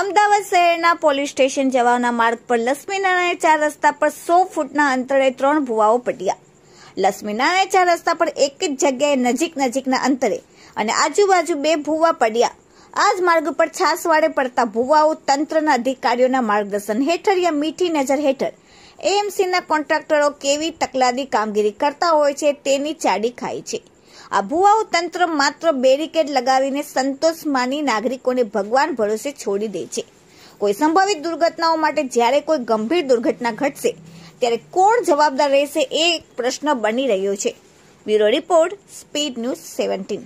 અમદાવાદ શહેરના police station જવાના માર્ગ પર લક્ષ્મીનારાયણ ચાર રસ્તા પર સો ફૂટના અંતરે ત્રણ ભુવાઓ પડ્યા લક્ષ્મીનારાયણ ચાર રસ્તા પર એક જ જગ્યાએ નજીક નજીકના અંતરે અને આજુબાજુ બે ભૂવા પડ્યા આ જ માર્ગ પર છાસવાડે પડતા ભુવાઓ તંત્રના અધિકારીઓના માર્ગદર્શન હેઠળ યા મીઠી નજર હેઠળ એએમસીના કોન્ટ્રાક્ટરો કેવી તકલાદી કામગીરી કરતા હોય છે તેની ચાડી ખાય છે આ તંત્ર માત્ર બેરિકેડ લગાવીને સંતોષ માની નાગરિકોને ભગવાન ભરોસે છોડી દે છે કોઈ સંભવિત દુર્ઘટનાઓ માટે જ્યારે કોઈ ગંભીર દુર્ઘટના ઘટશે ત્યારે કોણ જવાબદાર રહેશે એ એક પ્રશ્ન બની રહ્યો છે bureau report speed news seventeen